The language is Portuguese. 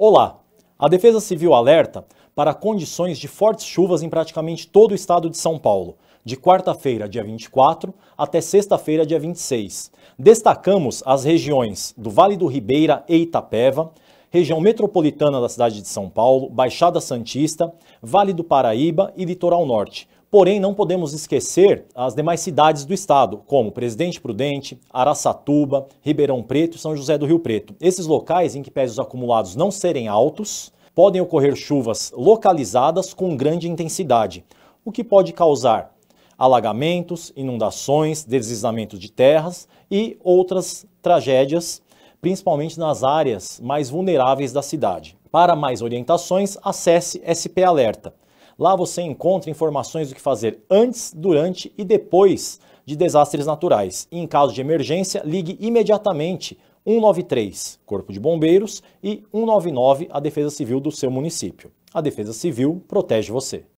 Olá! A Defesa Civil alerta para condições de fortes chuvas em praticamente todo o estado de São Paulo, de quarta-feira, dia 24, até sexta-feira, dia 26. Destacamos as regiões do Vale do Ribeira e Itapeva, região metropolitana da cidade de São Paulo, Baixada Santista, Vale do Paraíba e Litoral Norte, Porém, não podemos esquecer as demais cidades do estado, como Presidente Prudente, Araçatuba, Ribeirão Preto e São José do Rio Preto. Esses locais em que pesos acumulados não serem altos, podem ocorrer chuvas localizadas com grande intensidade, o que pode causar alagamentos, inundações, deslizamento de terras e outras tragédias, principalmente nas áreas mais vulneráveis da cidade. Para mais orientações, acesse SP Alerta. Lá você encontra informações do que fazer antes, durante e depois de desastres naturais. E em caso de emergência, ligue imediatamente 193, Corpo de Bombeiros, e 199, a Defesa Civil do seu município. A Defesa Civil protege você.